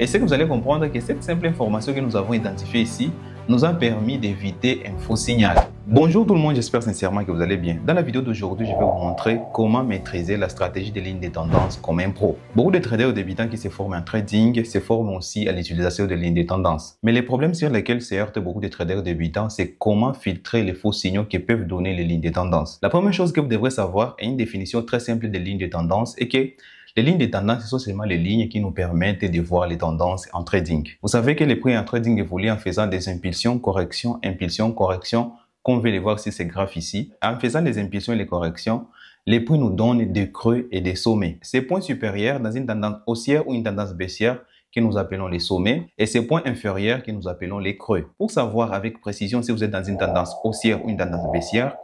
Et c'est que vous allez comprendre que cette simple information que nous avons identifiée ici nous a permis d'éviter un faux signal. Bonjour tout le monde, j'espère sincèrement que vous allez bien. Dans la vidéo d'aujourd'hui, je vais vous montrer comment maîtriser la stratégie des lignes de tendance comme un pro. Beaucoup de traders ou débutants qui se forment en trading se forment aussi à l'utilisation des lignes de tendance. Mais les problèmes sur lesquels se heurtent beaucoup de traders débutants, c'est comment filtrer les faux signaux que peuvent donner les lignes de tendance. La première chose que vous devrez savoir est une définition très simple des lignes de tendance et que les lignes de tendance, ce sont seulement les lignes qui nous permettent de voir les tendances en trading. Vous savez que les prix en trading évoluent en faisant des impulsions, corrections, impulsions, corrections, qu'on veut les voir sur ces graphes ici. En faisant les impulsions et les corrections, les prix nous donnent des creux et des sommets. Ces points supérieurs dans une tendance haussière ou une tendance baissière que nous appelons les sommets et ces points inférieurs que nous appelons les creux. Pour savoir avec précision si vous êtes dans une tendance haussière ou une tendance baissière,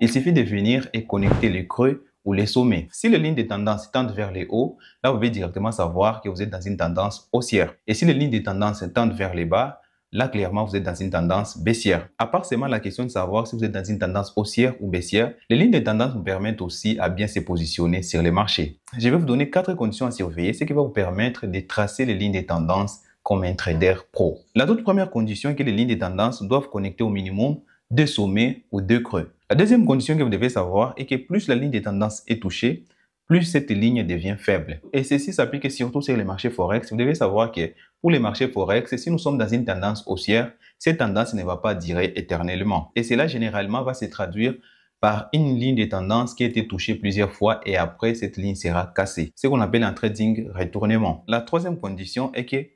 il suffit de venir et connecter les creux les sommets. Si les lignes de tendance tendent vers les hauts, là vous pouvez directement savoir que vous êtes dans une tendance haussière. Et si les lignes de tendance tendent vers les bas, là clairement vous êtes dans une tendance baissière. À part seulement la question de savoir si vous êtes dans une tendance haussière ou baissière, les lignes de tendance vous permettent aussi à bien se positionner sur les marchés. Je vais vous donner quatre conditions à surveiller, ce qui va vous permettre de tracer les lignes de tendance comme un trader pro. La toute première condition est que les lignes de tendance doivent connecter au minimum deux sommets ou deux creux. La deuxième condition que vous devez savoir est que plus la ligne de tendance est touchée, plus cette ligne devient faible. Et ceci s'applique surtout sur les marchés Forex. Vous devez savoir que pour les marchés Forex, si nous sommes dans une tendance haussière, cette tendance ne va pas durer éternellement. Et cela généralement va se traduire par une ligne de tendance qui a été touchée plusieurs fois et après cette ligne sera cassée. Ce qu'on appelle un trading retournement. La troisième condition est que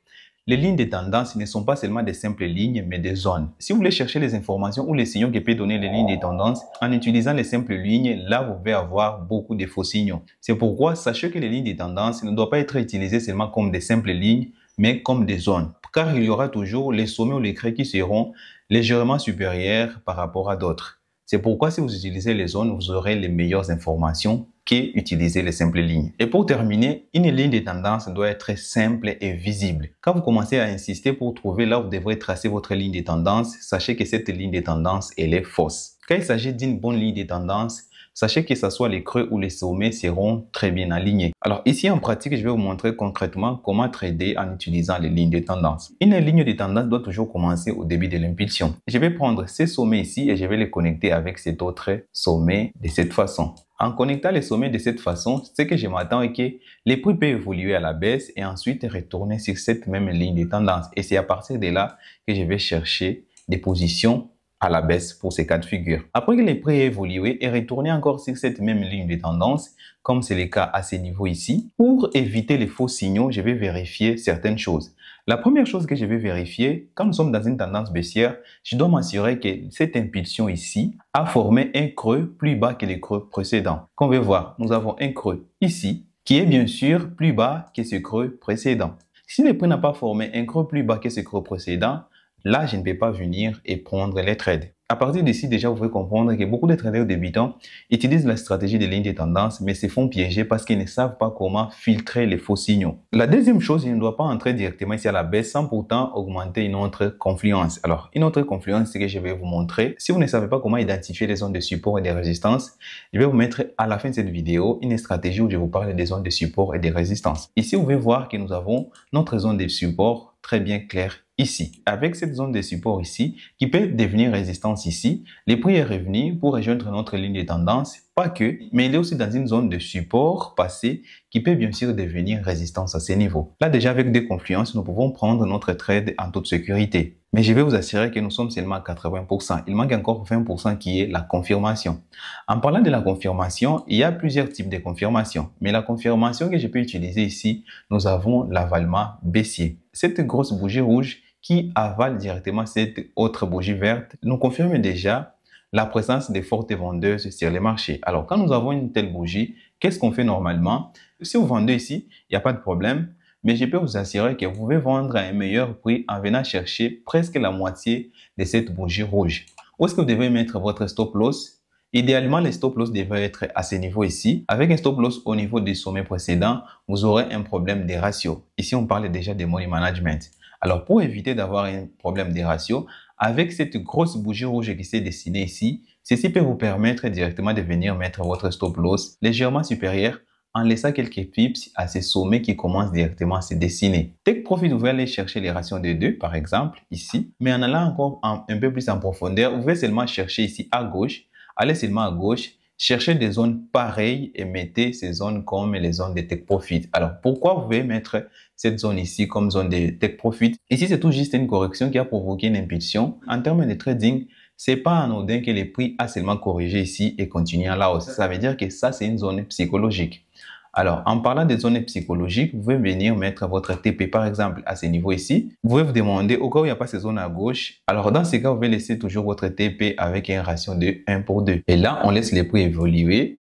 les lignes de tendance ne sont pas seulement des simples lignes, mais des zones. Si vous voulez chercher les informations ou les signaux qui peuvent donner les lignes de tendance, en utilisant les simples lignes, là vous pouvez avoir beaucoup de faux signaux. C'est pourquoi sachez que les lignes de tendance ne doivent pas être utilisées seulement comme des simples lignes, mais comme des zones, car il y aura toujours les sommets ou les craies qui seront légèrement supérieurs par rapport à d'autres. C'est pourquoi si vous utilisez les zones, vous aurez les meilleures informations utiliser les simples lignes. Et pour terminer, une ligne de tendance doit être simple et visible. Quand vous commencez à insister pour trouver là où vous devrez tracer votre ligne de tendance, sachez que cette ligne de tendance, elle est fausse. Quand il s'agit d'une bonne ligne de tendance, sachez que ce soit les creux ou les sommets seront très bien alignés. Alors ici en pratique, je vais vous montrer concrètement comment trader en utilisant les lignes de tendance. Une ligne de tendance doit toujours commencer au début de l'impulsion. Je vais prendre ces sommets ici et je vais les connecter avec cet autre sommet de cette façon. En connectant les sommets de cette façon, ce que je m'attends est que les prix peuvent évoluer à la baisse et ensuite retourner sur cette même ligne de tendance. Et c'est à partir de là que je vais chercher des positions à la baisse pour ces cas de figure. Après que les prix aient évolué et retourné encore sur cette même ligne de tendance, comme c'est le cas à ces niveaux ici, pour éviter les faux signaux, je vais vérifier certaines choses. La première chose que je vais vérifier, quand nous sommes dans une tendance baissière, je dois m'assurer que cette impulsion ici a formé un creux plus bas que les creux précédents. Qu'on veut voir, nous avons un creux ici, qui est bien sûr plus bas que ce creux précédent. Si le prix n'a pas formé un creux plus bas que ce creux précédent, Là, je ne vais pas venir et prendre les trades. À partir d'ici, déjà, vous pouvez comprendre que beaucoup de traders débutants utilisent la stratégie des lignes de tendance, mais se font piéger parce qu'ils ne savent pas comment filtrer les faux signaux. La deuxième chose, il ne doit pas entrer directement ici à la baisse sans pourtant augmenter une autre confluence. Alors, une autre confluence, c'est que je vais vous montrer. Si vous ne savez pas comment identifier les zones de support et de résistance, je vais vous mettre à la fin de cette vidéo une stratégie où je vous parle des zones de support et des résistances. Ici, vous pouvez voir que nous avons notre zone de support très bien claire ici, avec cette zone de support ici, qui peut devenir résistance ici, les prix est revenu pour rejoindre notre ligne de tendance, pas que, mais il est aussi dans une zone de support passé qui peut bien sûr devenir résistance à ces niveaux. Là déjà avec des confluences, nous pouvons prendre notre trade en toute sécurité. Mais je vais vous assurer que nous sommes seulement à 80%. Il manque encore 20% qui est la confirmation. En parlant de la confirmation, il y a plusieurs types de confirmation. Mais la confirmation que je peux utiliser ici, nous avons l'avalement baissier. Cette grosse bougie rouge qui avale directement cette autre bougie verte nous confirme déjà la présence de fortes vendeuses sur les marchés. Alors, quand nous avons une telle bougie, qu'est-ce qu'on fait normalement Si vous vendez ici, il n'y a pas de problème, mais je peux vous assurer que vous pouvez vendre à un meilleur prix en venant chercher presque la moitié de cette bougie rouge. Où est-ce que vous devez mettre votre stop loss Idéalement, le stop loss devrait être à ce niveau ici. Avec un stop loss au niveau du sommet précédent, vous aurez un problème des ratios. Ici, on parle déjà de money management. Alors pour éviter d'avoir un problème des ratios, avec cette grosse bougie rouge qui s'est dessinée ici, ceci peut vous permettre directement de venir mettre votre stop loss légèrement supérieur en laissant quelques pips à ces sommets qui commencent directement à se dessiner. Take Profit, vous pouvez aller chercher les ratios de 2, par exemple, ici, mais en allant encore un, peu plus en profondeur, vous pouvez seulement chercher ici à gauche, Allez seulement à gauche Cherchez des zones pareilles et mettez ces zones comme les zones de tech profit. Alors, pourquoi vous pouvez mettre cette zone ici comme zone de tech profit? Ici, c'est tout juste une correction qui a provoqué une impulsion. En termes de trading, c'est pas anodin que les prix a seulement corrigé ici et continuent à la hausse. Ça veut dire que ça, c'est une zone psychologique. Alors, en parlant des zones psychologiques, vous pouvez venir mettre votre TP, par exemple, à ce niveau ici. Vous pouvez vous demander, au cas où il n'y a pas ces zones à gauche, alors dans ce cas, vous pouvez laisser toujours votre TP avec une ratio de 1 pour 2. Et là, on laisse les prix évoluer.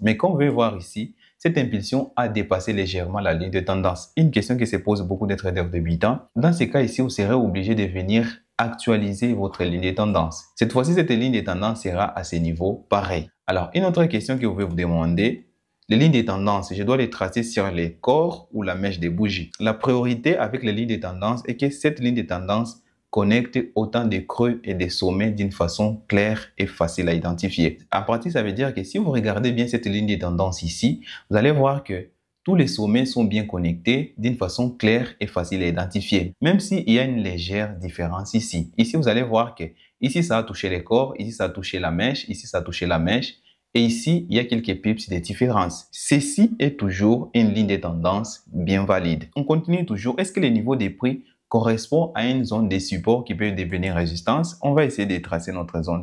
Mais comme vous pouvez voir ici, cette impulsion a dépassé légèrement la ligne de tendance. Une question qui se pose beaucoup des traders débutants. Dans ce cas ici, vous serez obligé de venir actualiser votre ligne de tendance. Cette fois-ci, cette ligne de tendance sera à ce niveau pareil. Alors, une autre question que vous pouvez vous demander, les lignes de tendance, je dois les tracer sur les corps ou la mèche des bougies. La priorité avec les lignes de tendance est que cette ligne de tendance connecte autant des creux et des sommets d'une façon claire et facile à identifier. En pratique, ça veut dire que si vous regardez bien cette ligne de tendance ici, vous allez voir que tous les sommets sont bien connectés d'une façon claire et facile à identifier, même s'il y a une légère différence ici. Ici, vous allez voir que Ici, ça a touché les corps, ici, ça a touché la mèche, ici, ça a touché la mèche. Et ici, il y a quelques pips de différence. Ceci est toujours une ligne de tendance bien valide. On continue toujours. Est-ce que le niveau des prix correspond à une zone de support qui peut devenir résistance On va essayer de tracer notre zone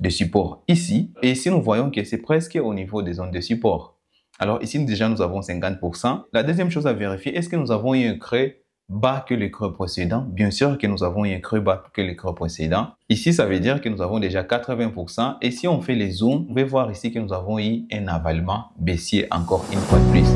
de, support ici. Et ici, nous voyons que c'est presque au niveau des zones de support. Alors ici, déjà, nous avons 50%. La deuxième chose à vérifier, est-ce que nous avons eu un creux bas que le creux précédent. Bien sûr que nous avons un creux bas que le creux précédent. Ici, ça veut dire que nous avons déjà 80%. Et si on fait les zooms, vous pouvez voir ici que nous avons eu un avalement baissier encore une fois de plus.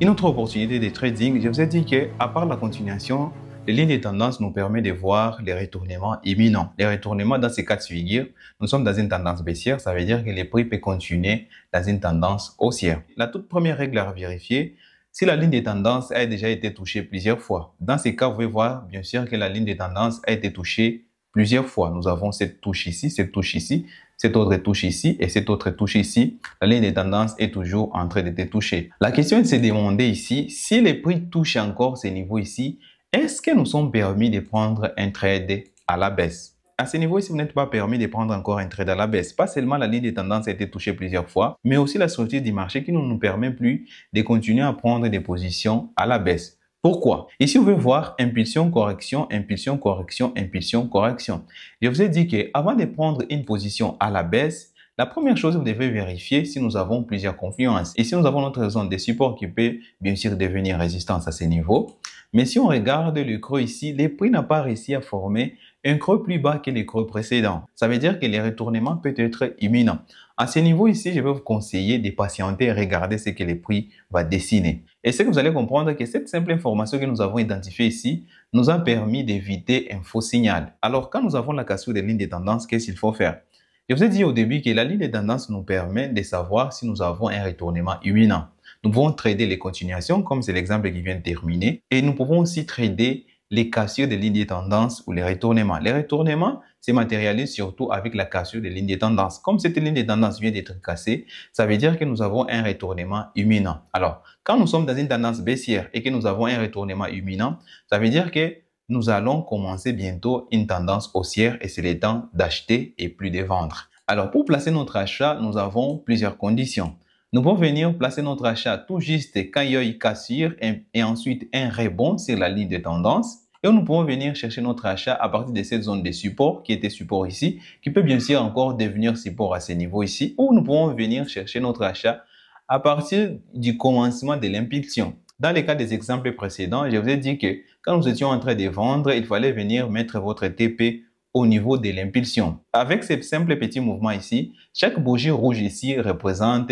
Une autre opportunité de trading, je vous ai dit que à part la continuation, les lignes de tendance nous permettent de voir les retournements imminents. Les retournements dans ces cas de figure, nous sommes dans une tendance baissière, ça veut dire que les prix peuvent continuer dans une tendance haussière. La toute première règle à vérifier, si la ligne de tendance a déjà été touchée plusieurs fois. Dans ces cas, vous pouvez voir bien sûr que la ligne de tendance a été touchée plusieurs fois. Nous avons cette touche ici, cette touche ici, cette autre touche ici et cette autre touche ici. La ligne de tendance est toujours en train d'être touchée. La question est de se demander ici, si les prix touchent encore ces niveaux ici, est-ce que nous sommes permis de prendre un trade à la baisse à ce niveau, si vous n'êtes pas permis de prendre encore un trade à la baisse, pas seulement la ligne de tendance a été touchée plusieurs fois, mais aussi la sortie du marché qui ne nous permet plus de continuer à prendre des positions à la baisse. Pourquoi Ici, vous veut voir impulsion, correction, impulsion, correction, impulsion, correction. Je vous ai dit que avant de prendre une position à la baisse, la première chose, vous devez vérifier si nous avons plusieurs confluences et si nous avons notre zone de support qui peut bien sûr devenir résistance à ces niveaux. Mais si on regarde le creux ici, les prix n'ont pas réussi à former un creux plus bas que les creux précédents. Ça veut dire que les retournements peuvent être imminents. À ce niveau ici, je vais vous conseiller de patienter et regarder ce que les prix va dessiner. Et c'est que vous allez comprendre que cette simple information que nous avons identifiée ici nous a permis d'éviter un faux signal. Alors quand nous avons la cassure des lignes de tendance, qu'est-ce qu'il faut faire Je vous ai dit au début que la ligne de tendance nous permet de savoir si nous avons un retournement imminent. Nous pouvons trader les continuations, comme c'est l'exemple qui vient de terminer, et nous pouvons aussi trader les cassures des lignes de tendance ou les retournements. Les retournements, se matérialisent surtout avec la cassure des lignes de tendance. Comme cette ligne de tendance vient d'être cassée, ça veut dire que nous avons un retournement imminent. Alors, quand nous sommes dans une tendance baissière et que nous avons un retournement imminent, ça veut dire que nous allons commencer bientôt une tendance haussière et c'est le temps d'acheter et plus de vendre. Alors, pour placer notre achat, nous avons plusieurs conditions. Nous pouvons venir placer notre achat tout juste quand il y et, ensuite un rebond sur la ligne de tendance. Et nous pouvons venir chercher notre achat à partir de cette zone de support qui était support ici, qui peut bien sûr encore devenir support à ce niveau ici, ou nous pouvons venir chercher notre achat à partir du commencement de l'impulsion. Dans les cas des exemples précédents, je vous ai dit que quand nous étions en train de vendre, il fallait venir mettre votre TP au niveau de l'impulsion. Avec ce simple petit mouvement ici, chaque bougie rouge ici représente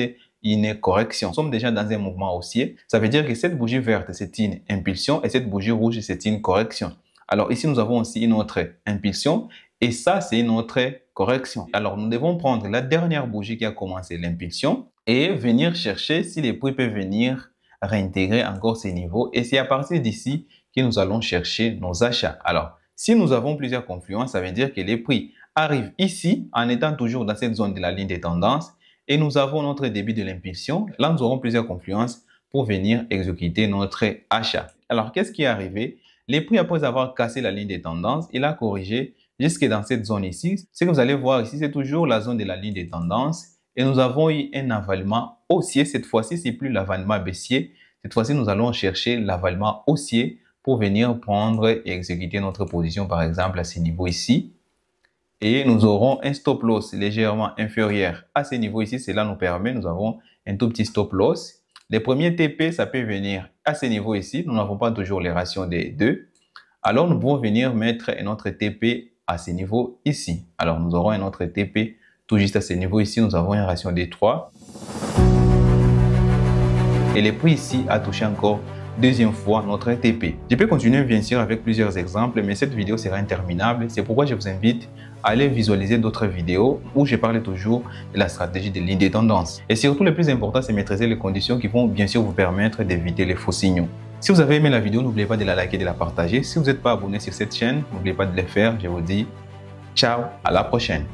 une correction. Nous sommes déjà dans un mouvement haussier. Ça veut dire que cette bougie verte, c'est une impulsion et cette bougie rouge, c'est une correction. Alors ici, nous avons aussi une autre impulsion et ça, c'est une autre correction. Alors nous devons prendre la dernière bougie qui a commencé l'impulsion et venir chercher si les prix peuvent venir réintégrer encore ces niveaux. Et c'est à partir d'ici que nous allons chercher nos achats. Alors, si nous avons plusieurs confluences, ça veut dire que les prix arrivent ici en étant toujours dans cette zone de la ligne des tendances et nous avons notre débit de l'impulsion. Là, nous aurons plusieurs confluences pour venir exécuter notre achat. Alors, qu'est-ce qui est arrivé Les prix, après avoir cassé la ligne des tendances, il a corrigé jusque dans cette zone ici. Ce que vous allez voir ici, c'est toujours la zone de la ligne des tendances. Et nous avons eu un avalement haussier. Cette fois-ci, c'est plus l'avalement baissier. Cette fois-ci, nous allons chercher l'avalement haussier pour venir prendre et exécuter notre position, par exemple, à ce niveau ici et nous aurons un stop loss légèrement inférieur à ce niveau ici. Cela nous permet, nous avons un tout petit stop loss. Les premiers TP, ça peut venir à ce niveau ici. Nous n'avons pas toujours les rations des deux. Alors, nous pouvons venir mettre un autre TP à ce niveau ici. Alors, nous aurons un autre TP tout juste à ce niveau ici. Nous avons une ration des 3. Et les prix ici a touché encore deuxième fois notre TP. Je peux continuer bien sûr avec plusieurs exemples, mais cette vidéo sera interminable. C'est pourquoi je vous invite à aller visualiser d'autres vidéos où je parle toujours de la stratégie de l'idée tendance. Et surtout, le plus important, c'est maîtriser les conditions qui vont bien sûr vous permettre d'éviter les faux signaux. Si vous avez aimé la vidéo, n'oubliez pas de la liker et de la partager. Si vous n'êtes pas abonné sur cette chaîne, n'oubliez pas de le faire. Je vous dis ciao, à la prochaine.